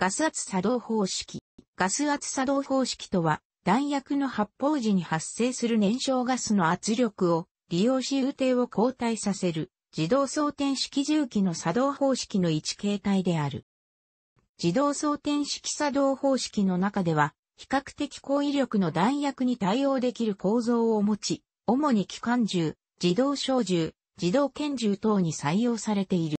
ガス圧作動方式。ガス圧作動方式とは、弾薬の発砲時に発生する燃焼ガスの圧力を利用し雨転を交代させる自動装填式重機の作動方式の一形態である。自動装填式作動方式の中では、比較的高威力の弾薬に対応できる構造を持ち、主に機関銃、自動小銃、自動拳銃等に採用されている。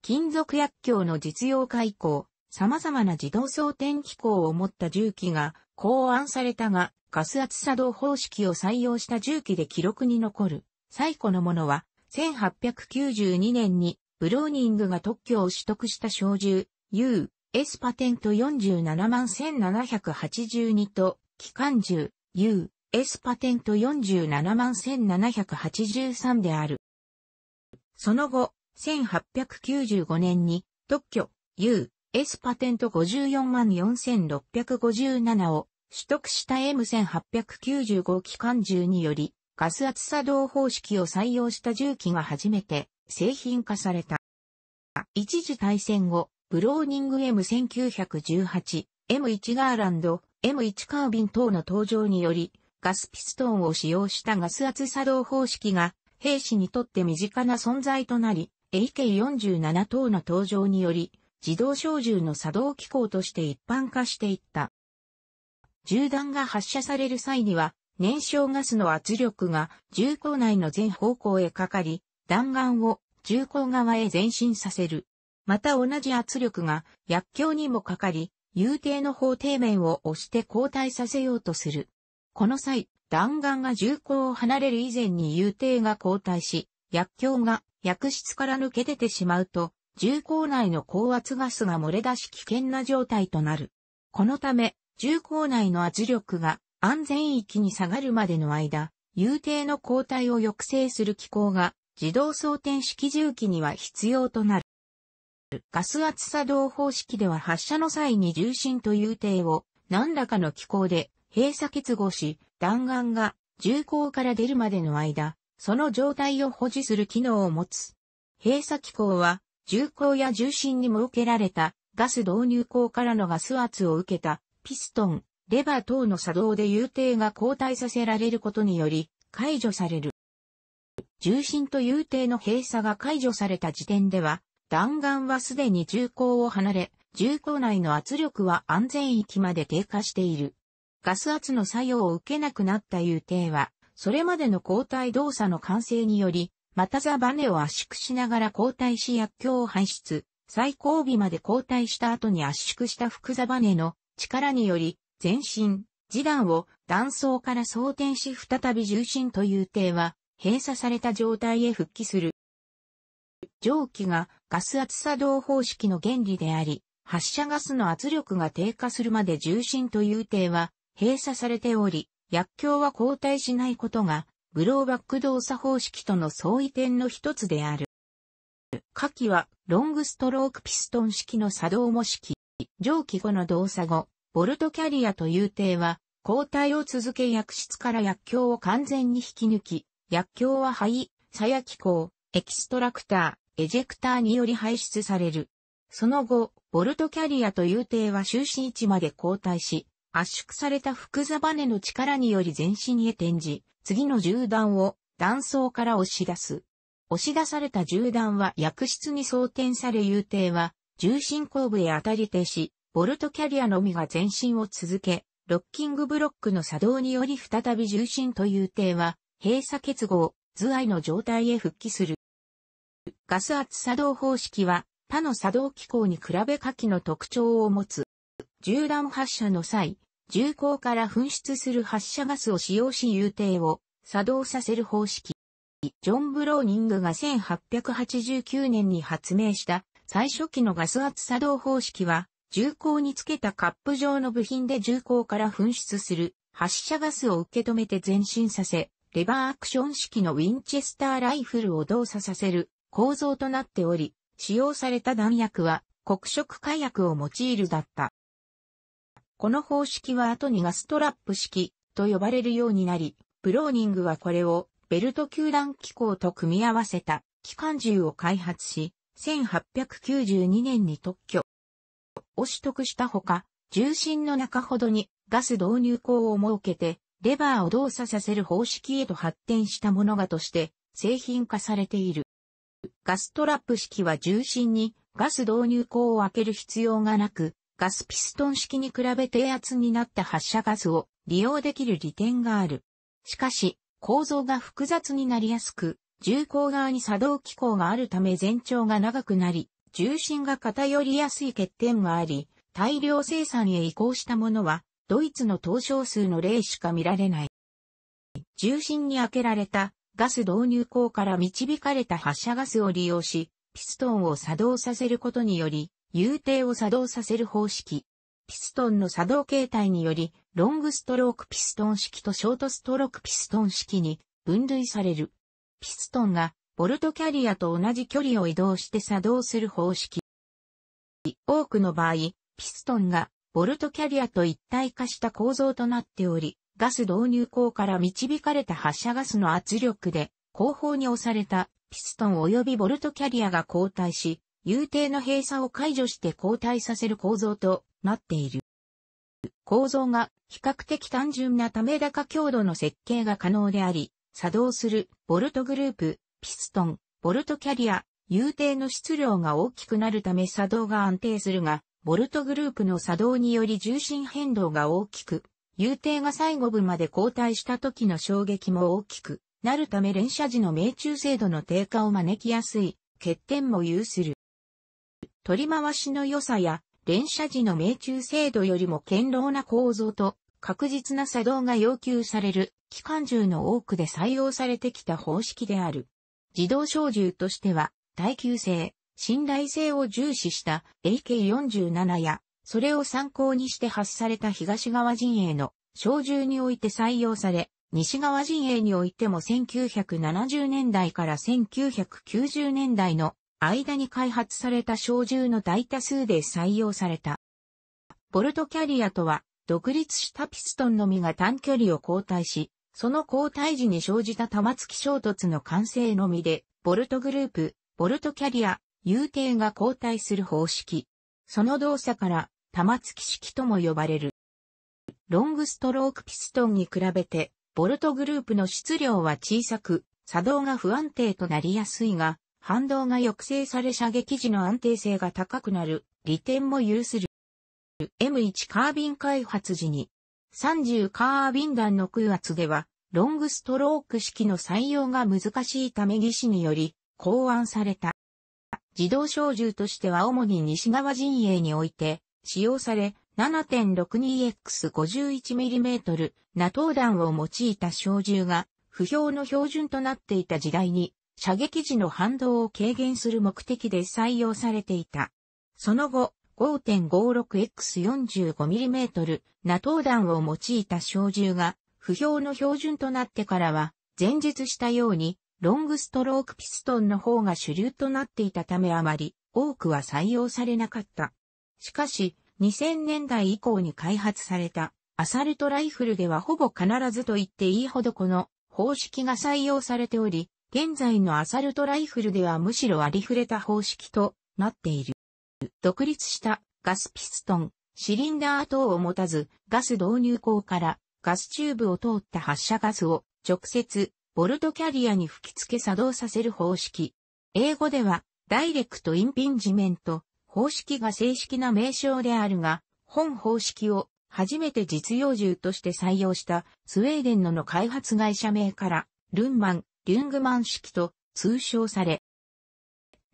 金属薬莢の実用化以降、様々な自動装填機構を持った重機が考案されたが、ガス圧作動方式を採用した重機で記録に残る最古のものは、1892年にブローニングが特許を取得した小銃 U、S パテント47万1782と、機関銃 U、S パテント47万1783である。その後、1895年に特許 U、S パテント544,657を取得した M1895 機関銃により、ガス圧作動方式を採用した銃器が初めて製品化された。一時大戦後、ブローニング M1918、M1 ガーランド、M1 カービン等の登場により、ガスピストンを使用したガス圧作動方式が、兵士にとって身近な存在となり、AK47 等の登場により、自動小銃の作動機構として一般化していった。銃弾が発射される際には、燃焼ガスの圧力が銃口内の全方向へかかり、弾丸を銃口側へ前進させる。また同じ圧力が薬莢にもかかり、有定の方底面を押して後退させようとする。この際、弾丸が銃口を離れる以前に有定が後退し、薬莢が薬室から抜け出てしまうと、重口内の高圧ガスが漏れ出し危険な状態となる。このため、重口内の圧力が安全域に下がるまでの間、有定の交代を抑制する機構が自動装填式重機には必要となる。ガス圧作動方式では発射の際に重心と遊う定を何らかの機構で閉鎖結合し、弾丸が重口から出るまでの間、その状態を保持する機能を持つ。閉鎖機構は重工や重心に設けられたガス導入口からのガス圧を受けたピストン、レバー等の作動で遊定が交代させられることにより解除される。重心と遊定の閉鎖が解除された時点では、弾丸はすでに重工を離れ、重工内の圧力は安全域まで低下している。ガス圧の作用を受けなくなった遊定は、それまでの交代動作の完成により、またザ・バネを圧縮しながら交代し薬莢を排出、最後尾まで交代した後に圧縮した副ザ・バネの力により、前進、次段を断層から装填し再び重心という体は、閉鎖された状態へ復帰する。蒸気がガス圧作動方式の原理であり、発射ガスの圧力が低下するまで重心という体は閉鎖されており、薬莢は後退しないことがブローバック動作方式との相違点の一つである。下記は、ロングストロークピストン式の作動模式、上記後の動作後、ボルトキャリアという定は、交代を続け薬室から薬莢を完全に引き抜き、薬莢は肺、鞘気孔、エキストラクター、エジェクターにより排出される。その後、ボルトキャリアという定は終始位置まで交代し、圧縮された複座バネの力により全身へ転じ、次の銃弾を断層から押し出す。押し出された銃弾は薬室に装填され油艇は重心後部へ当たり停止、ボルトキャリアのみが前進を続け、ロッキングブロックの作動により再び重心と油艇は閉鎖結合、図愛の状態へ復帰する。ガス圧作動方式は他の作動機構に比べ下記の特徴を持つ。銃弾発射の際、銃口から噴出する発射ガスを使用し遊艇を作動させる方式。ジョン・ブローニングが1889年に発明した最初期のガス圧作動方式は、銃口につけたカップ状の部品で銃口から噴出する発射ガスを受け止めて前進させ、レバーアクション式のウィンチェスターライフルを動作させる構造となっており、使用された弾薬は黒色火薬を用いるだった。この方式は後にガストラップ式と呼ばれるようになり、ブローニングはこれをベルト球団機構と組み合わせた機関銃を開発し、1892年に特許を取得したほか、重心の中ほどにガス導入口を設けて、レバーを動作させる方式へと発展したものがとして製品化されている。ガストラップ式は重心にガス導入口を開ける必要がなく、ガスピストン式に比べ低圧になった発射ガスを利用できる利点がある。しかし、構造が複雑になりやすく、重工側に作動機構があるため全長が長くなり、重心が偏りやすい欠点があり、大量生産へ移行したものは、ドイツの当証数の例しか見られない。重心に開けられたガス導入口から導かれた発射ガスを利用し、ピストンを作動させることにより、遊艇を作動させる方式。ピストンの作動形態により、ロングストロークピストン式とショートストロークピストン式に分類される。ピストンがボルトキャリアと同じ距離を移動して作動する方式。多くの場合、ピストンがボルトキャリアと一体化した構造となっており、ガス導入口から導かれた発射ガスの圧力で後方に押されたピストン及びボルトキャリアが後退し、有定の閉鎖を解除して交代させる構造となっている。構造が比較的単純なため高強度の設計が可能であり、作動するボルトグループ、ピストン、ボルトキャリア、有定の質量が大きくなるため作動が安定するが、ボルトグループの作動により重心変動が大きく、有定が最後部まで後退した時の衝撃も大きくなるため連射時の命中精度の低下を招きやすい欠点も有する。取り回しの良さや、連射時の命中精度よりも堅牢な構造と、確実な作動が要求される、機関銃の多くで採用されてきた方式である。自動小銃としては、耐久性、信頼性を重視した AK47 や、それを参考にして発された東側陣営の小銃において採用され、西側陣営においても1970年代から1990年代の間に開発された小銃の大多数で採用された。ボルトキャリアとは、独立したピストンのみが短距離を交代し、その交代時に生じた玉突き衝突の完成のみで、ボルトグループ、ボルトキャリア、有定が交代する方式。その動作から、玉突き式とも呼ばれる。ロングストロークピストンに比べて、ボルトグループの質量は小さく、作動が不安定となりやすいが、反動が抑制され射撃時の安定性が高くなる利点も有する。M1 カービン開発時に30カービン弾の空圧ではロングストローク式の採用が難しいため技師により考案された。自動小銃としては主に西側陣営において使用され 7.62X51mm ナトー弾を用いた小銃が不評の標準となっていた時代に射撃時の反動を軽減する目的で採用されていた。その後、5.56X45mm ナト弾を用いた小銃が不評の標準となってからは、前述したように、ロングストロークピストンの方が主流となっていたためあまり多くは採用されなかった。しかし、2000年代以降に開発されたアサルトライフルではほぼ必ずと言っていいほどこの方式が採用されており、現在のアサルトライフルではむしろありふれた方式となっている。独立したガスピストン、シリンダー等を持たず、ガス導入口からガスチューブを通った発射ガスを直接ボルトキャリアに吹き付け作動させる方式。英語ではダイレクトインピンジメント方式が正式な名称であるが、本方式を初めて実用銃として採用したスウェーデンのの開発会社名からルンマンリュングマン式と通称され、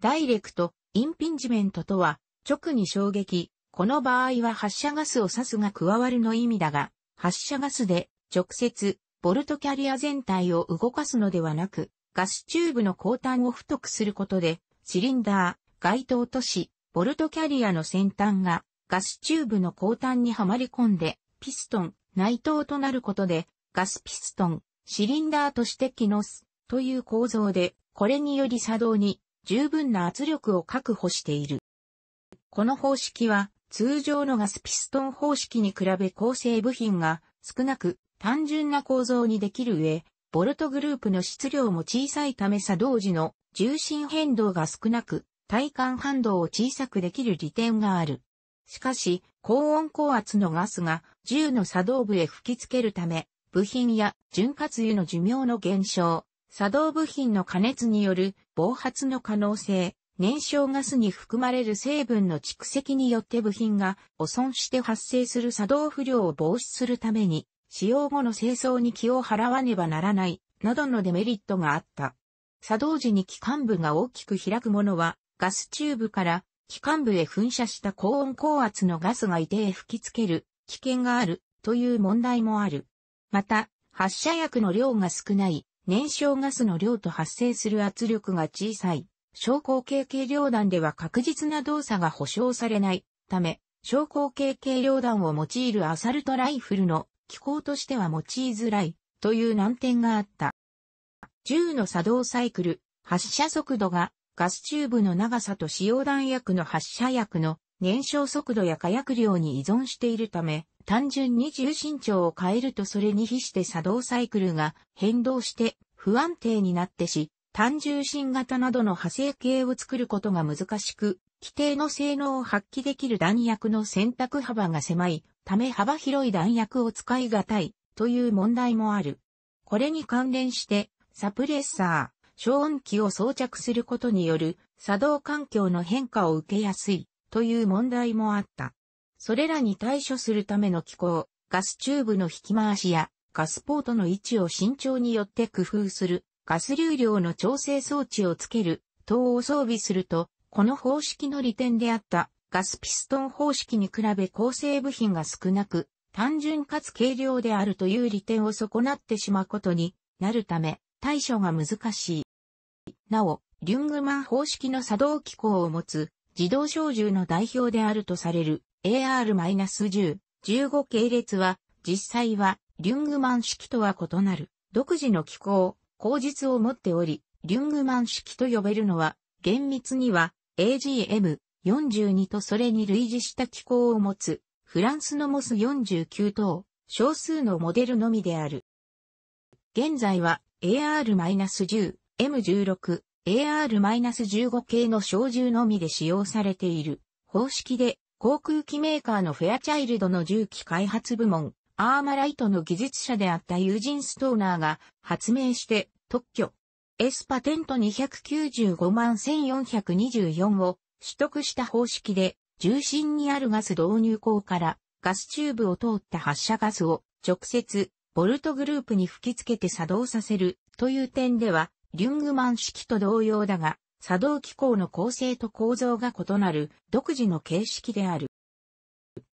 ダイレクト、インピンジメントとは、直に衝撃、この場合は発射ガスを指すが加わるの意味だが、発射ガスで直接、ボルトキャリア全体を動かすのではなく、ガスチューブの後端を太くすることで、シリンダー、街灯とし、ボルトキャリアの先端がガスチューブの後端にはまり込んで、ピストン、内灯となることで、ガスピストン、シリンダーとして機能す。という構造で、これにより作動に十分な圧力を確保している。この方式は通常のガスピストン方式に比べ構成部品が少なく単純な構造にできる上、ボルトグループの質量も小さいため作動時の重心変動が少なく、体感反動を小さくできる利点がある。しかし、高温高圧のガスが銃の作動部へ吹き付けるため、部品や潤滑油の寿命の減少、作動部品の加熱による暴発の可能性、燃焼ガスに含まれる成分の蓄積によって部品が汚損して発生する作動不良を防止するために、使用後の清掃に気を払わねばならない、などのデメリットがあった。作動時に機関部が大きく開くものは、ガスチューブから機関部へ噴射した高温高圧のガスがいてへ吹きつける危険があるという問題もある。また、発射薬の量が少ない燃焼ガスの量と発生する圧力が小さい、昇降系軽量弾では確実な動作が保証されないため、昇降系軽量弾を用いるアサルトライフルの機構としては用いづらいという難点があった。銃の作動サイクル、発射速度がガスチューブの長さと使用弾薬の発射薬の燃焼速度や火薬量に依存しているため、単純に重心長を変えるとそれに比して作動サイクルが変動して不安定になってし、単重心型などの派生形を作ることが難しく、規定の性能を発揮できる弾薬の選択幅が狭いため幅広い弾薬を使い難いという問題もある。これに関連して、サプレッサー、消音器を装着することによる作動環境の変化を受けやすいという問題もあった。それらに対処するための機構、ガスチューブの引き回しや、ガスポートの位置を慎重によって工夫する、ガス流量の調整装置をつける、等を装備すると、この方式の利点であったガスピストン方式に比べ構成部品が少なく、単純かつ軽量であるという利点を損なってしまうことになるため、対処が難しい。なお、リュングマン方式の作動機構を持つ自動小銃の代表であるとされる AR-10、15系列は、実際は、リュングマン式とは異なる、独自の機構、口実を持っており、リュングマン式と呼べるのは、厳密には、AGM42 とそれに類似した機構を持つ、フランスのモス49等、少数のモデルのみである。現在は AR-10、M16、AR-15 系の小銃のみで使用されている方式で航空機メーカーのフェアチャイルドの重機開発部門、アーマライトの技術者であったユージン・ストーナーが発明して特許 S パテント295万1424を取得した方式で重心にあるガス導入口からガスチューブを通った発射ガスを直接ボルトグループに吹き付けて作動させるという点ではリュングマン式と同様だが作動機構の構成と構造が異なる独自の形式である。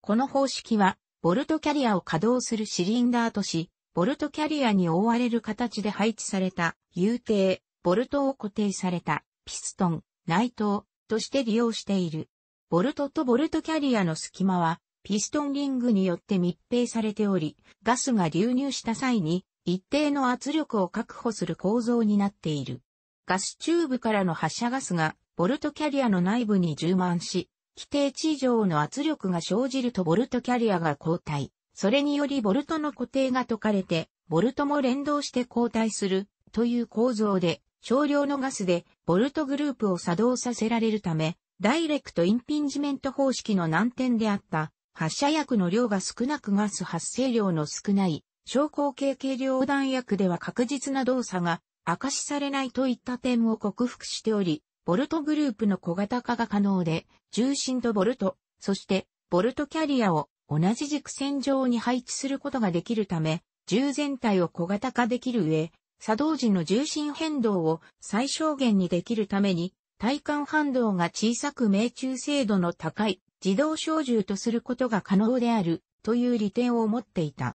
この方式は、ボルトキャリアを稼働するシリンダーとし、ボルトキャリアに覆われる形で配置された、有定、ボルトを固定された、ピストン、内藤、として利用している。ボルトとボルトキャリアの隙間は、ピストンリングによって密閉されており、ガスが流入した際に、一定の圧力を確保する構造になっている。ガスチューブからの発射ガスが、ボルトキャリアの内部に充満し、規定値以上の圧力が生じるとボルトキャリアが後退。それによりボルトの固定が解かれて、ボルトも連動して後退するという構造で、少量のガスでボルトグループを作動させられるため、ダイレクトインピンジメント方式の難点であった発射薬の量が少なくガス発生量の少ない、昇降系軽量弾薬では確実な動作が明かしされないといった点を克服しており、ボルトグループの小型化が可能で、重心とボルト、そしてボルトキャリアを同じ軸線上に配置することができるため、銃全体を小型化できる上、作動時の重心変動を最小限にできるために、体感反動が小さく命中精度の高い自動小銃とすることが可能であるという利点を持っていた。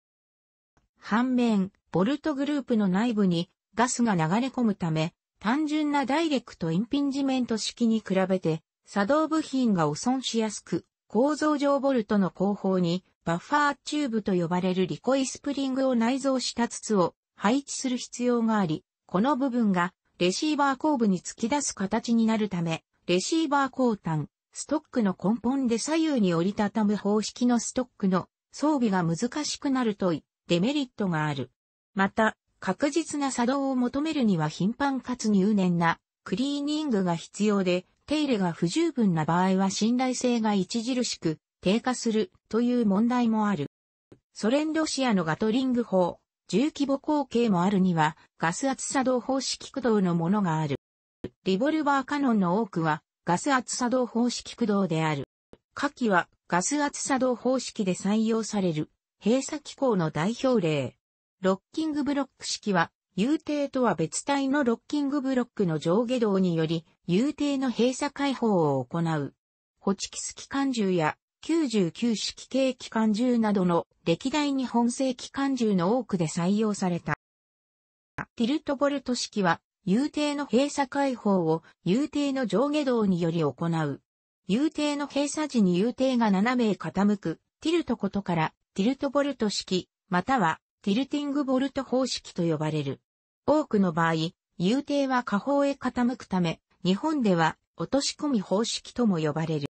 反面、ボルトグループの内部にガスが流れ込むため、単純なダイレクトインピンジメント式に比べて、作動部品が汚損しやすく、構造上ボルトの後方にバッファーチューブと呼ばれるリコイスプリングを内蔵した筒を配置する必要があり、この部分がレシーバー後部に突き出す形になるため、レシーバー後端、ストックの根本で左右に折りたたむ方式のストックの装備が難しくなるといデメリットがある。また、確実な作動を求めるには頻繁かつ入念なクリーニングが必要で、手入れが不十分な場合は信頼性が著しく低下するという問題もある。ソ連ロシアのガトリング砲、重規模口径もあるにはガス圧作動方式駆動のものがある。リボルバーカノンの多くはガス圧作動方式駆動である。下記はガス圧作動方式で採用される閉鎖機構の代表例。ロッキングブロック式は、遊定とは別体のロッキングブロックの上下動により、遊定の閉鎖解放を行う。ホチキス機関銃や99式系機関銃などの歴代日本製機関銃の多くで採用された。ティルトボルト式は、遊定の閉鎖解放を遊定の上下動により行う。遊定の閉鎖時に遊定が斜め傾く、ティルトことから、ティルトボルト式、またはティルティングボルト方式と呼ばれる。多くの場合、遊艇は下方へ傾くため、日本では落とし込み方式とも呼ばれる。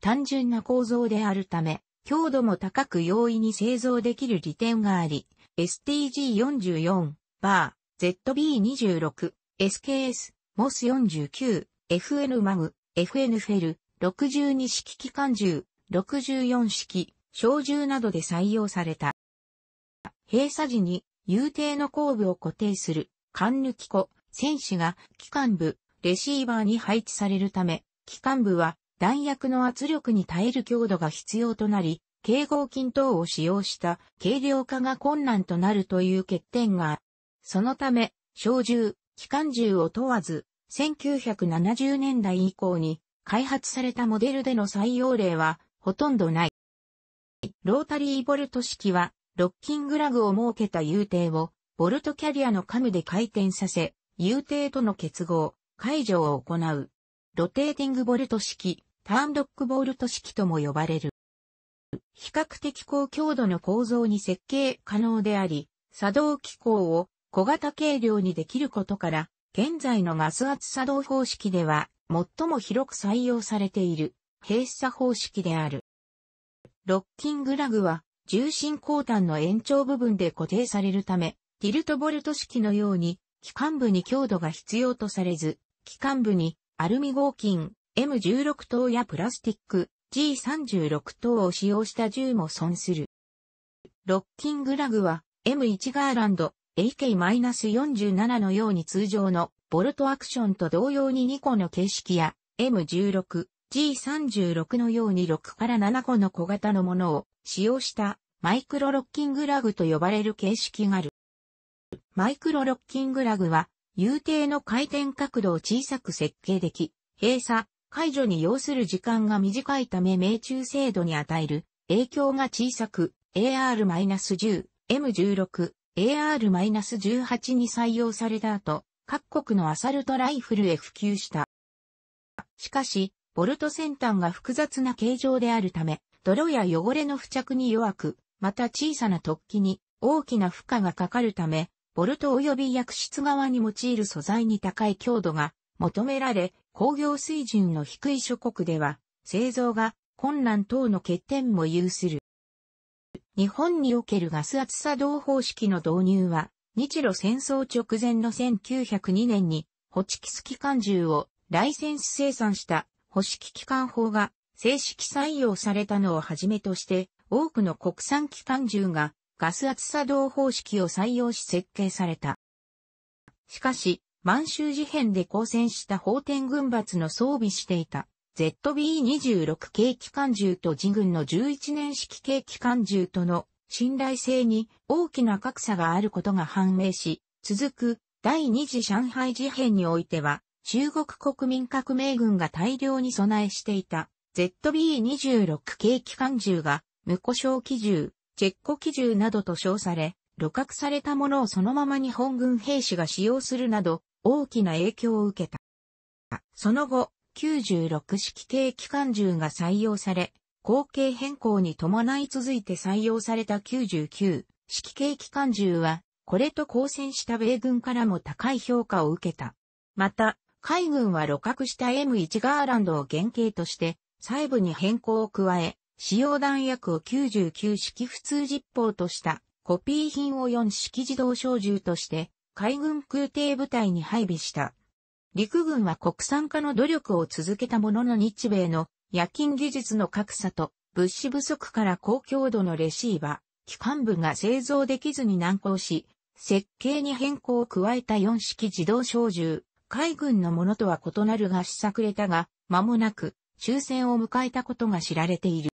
単純な構造であるため、強度も高く容易に製造できる利点があり、STG44、バー、ZB26、SKS、MOS49、FN マグ、FN フェル、62式機関銃、64式、小銃などで採用された。閉鎖時に遊定の後部を固定する、管抜き庫、戦士が機関部、レシーバーに配置されるため、機関部は弾薬の圧力に耐える強度が必要となり、警合金等を使用した軽量化が困難となるという欠点が、そのため、小銃、機関銃を問わず、1970年代以降に開発されたモデルでの採用例はほとんどない。ロータリーボルト式はロッキングラグを設けた遊艇を、ボルトキャリアのカムで回転させ、遊艇との結合、解除を行う。ロテーティングボルト式、ターンドックボルト式とも呼ばれる。比較的高強度の構造に設計可能であり、作動機構を小型軽量にできることから、現在のガス圧作動方式では最も広く採用されている閉鎖方式である。ロッキングラグは重心後端の延長部分で固定されるため、ティルトボルト式のように、機関部に強度が必要とされず、機関部にアルミ合金 M16 等やプラスティック G36 等を使用した銃も損する。ロッキングラグは M1 ガーランド AK-47 のように通常のボルトアクションと同様に2個の形式や M16、G36 のように6から7個の小型のものを使用したマイクロロッキングラグと呼ばれる形式がある。マイクロロッキングラグは、有定の回転角度を小さく設計でき、閉鎖、解除に要する時間が短いため命中精度に与える影響が小さく AR-10、M16、AR-18 に採用された後、各国のアサルトライフルへ普及した。しかし、ボルト先端が複雑な形状であるため、泥や汚れの付着に弱く、また小さな突起に大きな負荷がかかるため、ボルト及び薬室側に用いる素材に高い強度が求められ、工業水準の低い諸国では、製造が困難等の欠点も有する。日本におけるガス圧作動方式の導入は、日露戦争直前の1902年に、ホチキス機関銃をライセンス生産した、保守機関法が正式採用されたのをはじめとして、多くの国産機関銃がガス圧作動方式を採用し設計された。しかし、満州事変で交戦した法天軍閥の装備していた ZB26 系機関銃と自軍の11年式系機関銃との信頼性に大きな格差があることが判明し、続く第二次上海事変においては、中国国民革命軍が大量に備えしていた ZB26 系機関銃が、無故障機銃、チェッコ機銃などと称され、露獲されたものをそのまま日本軍兵士が使用するなど、大きな影響を受けた。その後、96式系機関銃が採用され、後継変更に伴い続いて採用された99式系機関銃は、これと交戦した米軍からも高い評価を受けた。また、海軍は露獲した M1 ガーランドを原型として、細部に変更を加え、使用弾薬を99式普通実砲としたコピー品を4式自動小銃として海軍空挺部隊に配備した。陸軍は国産化の努力を続けたものの日米の夜勤技術の格差と物資不足から高強度のレシーバー、機関部が製造できずに難航し、設計に変更を加えた4式自動小銃、海軍のものとは異なるが試作れたが、間もなく終戦を迎えたことが知られている。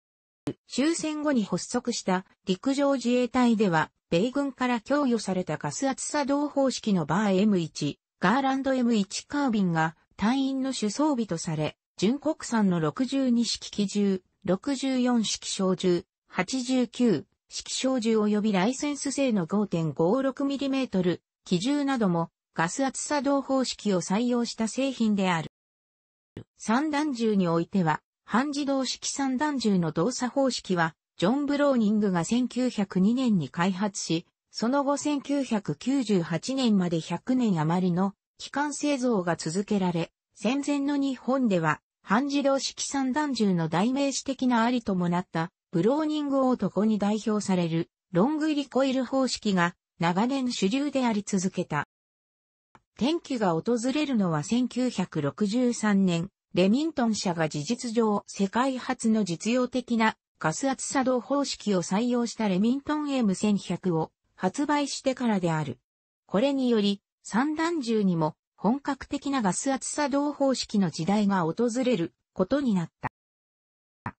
終戦後に発足した陸上自衛隊では、米軍から供与されたガス圧作動方式のバー M1、ガーランド M1 カービンが隊員の主装備とされ、純国産の62式機銃、64式小銃、89式小銃及びライセンス製の 5.56mm 機銃などもガス圧作動方式を採用した製品である。三段銃においては、半自動式三段銃の動作方式は、ジョン・ブローニングが1902年に開発し、その後1998年まで100年余りの機関製造が続けられ、戦前の日本では、半自動式三段銃の代名詞的なありともなった、ブローニング男に代表される、ロングリコイル方式が長年主流であり続けた。転機が訪れるのは1963年、レミントン社が事実上世界初の実用的なガス圧作動方式を採用したレミントン M1100 を発売してからである。これにより、三段銃にも本格的なガス圧作動方式の時代が訪れることになった。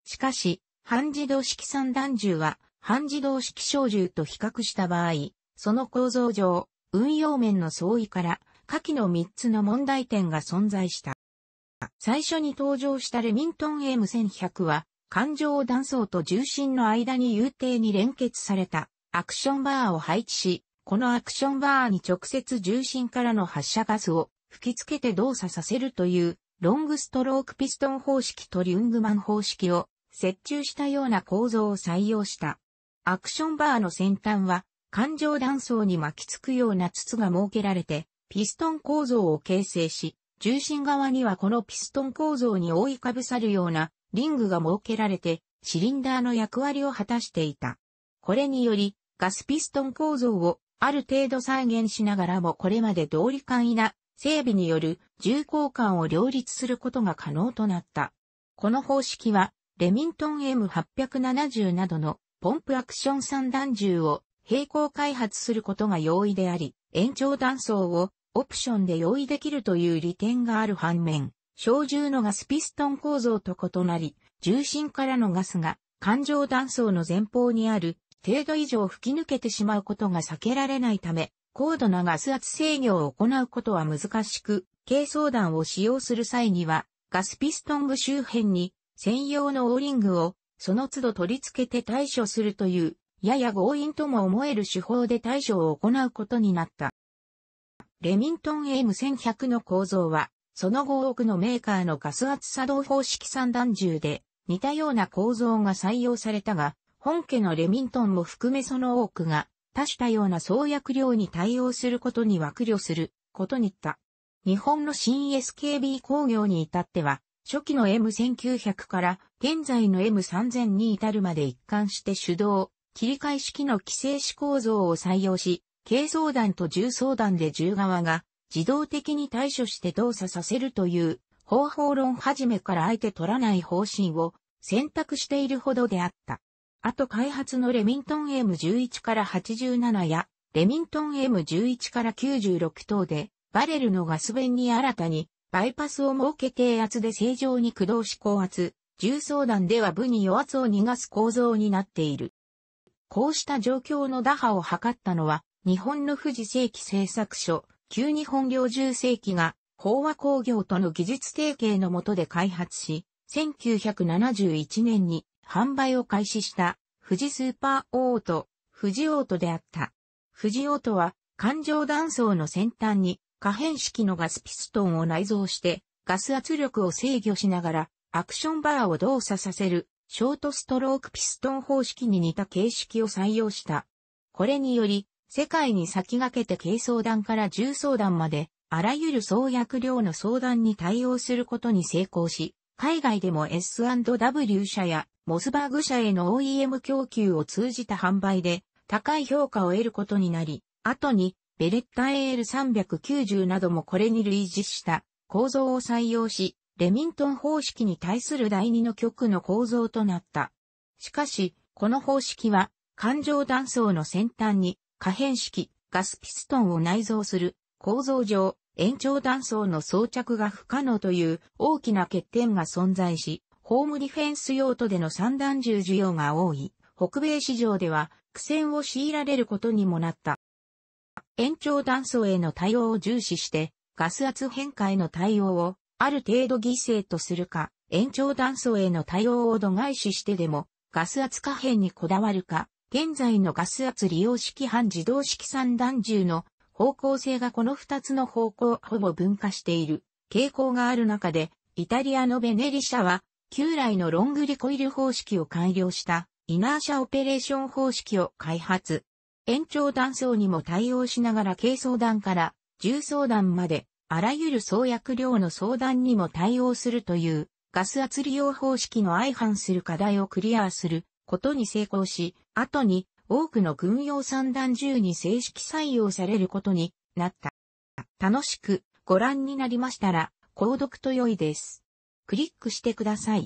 しかし、半自動式三段銃は半自動式小銃と比較した場合、その構造上、運用面の相違から下記の3つの問題点が存在した。最初に登場したレミントン M1100 は、環状断層と重心の間に有定に連結されたアクションバーを配置し、このアクションバーに直接重心からの発射ガスを吹き付けて動作させるというロングストロークピストン方式とリュングマン方式を接中したような構造を採用した。アクションバーの先端は環状断層に巻きつくような筒が設けられてピストン構造を形成し、重心側にはこのピストン構造に覆いかぶさるようなリングが設けられて、シリンダーの役割を果たしていた。これにより、ガスピストン構造をある程度再現しながらもこれまで通り簡易な整備による重厚感を両立することが可能となった。この方式は、レミントン M870 などのポンプアクション三段銃を並行開発することが容易であり、延長断層をオプションで用意できるという利点がある反面、小銃のガスピストン構造と異なり、重心からのガスが環状断層の前方にある程度以上吹き抜けてしまうことが避けられないため、高度なガス圧制御を行うことは難しく、軽装弾を使用する際には、ガスピストン部周辺に専用のオーリングをその都度取り付けて対処するというやや強引とも思える手法で対処を行うことになった。レミントン M1100 の構造は、その後多くのメーカーのガス圧作動方式散弾銃で、似たような構造が採用されたが、本家のレミントンも含めその多くが、多種多様な創薬量に対応することに枠慮することにった。日本の新 SKB 工業に至っては、初期の M1900 から現在の M3000 に至るまで一貫して手動、切り替え式の規制子構造を採用し、軽装弾と重装弾で重側が自動的に対処して動作させるという方法論始めから相手取らない方針を選択しているほどであった。あと開発のレミントン M11 から87やレミントン M11 から96等でバレルのガス弁に新たにバイパスを設け低圧で正常に駆動し高圧、重装弾では部に余圧を逃がす構造になっている。こうした状況の打破を図ったのは、日本の富士正規製作所、旧日本領重正規が、飽和工業との技術提携の下で開発し、1971年に販売を開始した富士スーパーオート、富士オートであった。富士オートは環状断層の先端に可変式のガスピストンを内蔵してガス圧力を制御しながらアクションバーを動作させるショートストロークピストン方式に似た形式を採用した。これにより、世界に先駆けて軽相談から重相談まで、あらゆる装薬量の相談に対応することに成功し、海外でも S&W 社やモスバーグ社への OEM 供給を通じた販売で高い評価を得ることになり、後にベレッタ AL390 などもこれに類似した構造を採用し、レミントン方式に対する第二の極の構造となった。しかし、この方式は、環状断層の先端に可変式ガスピストンを内蔵する構造上、延長断層の装着が不可能という大きな欠点が存在し、ホームディフェンス用途での三段銃需要が多い、北米市場では苦戦を強いられることにもなった。延長断層への対応を重視して、ガス圧変化への対応をある程度犠牲とするか、延長断層への対応を度外視してでも、ガス圧可変にこだわるか、現在のガス圧利用式半自動式三段銃の方向性がこの二つの方向ほぼ分化している傾向がある中で、イタリアのベネリ社は、旧来のロングリコイル方式を改良したイナーシャオペレーション方式を開発。延長断層にも対応しながら軽装弾から重装弾まであらゆる創薬量の相談にも対応するというガス圧利用方式の相反する課題をクリアすることに成功し、後に多くの軍用三弾銃に正式採用されることになった。楽しくご覧になりましたら、購読と良いです。クリックしてください。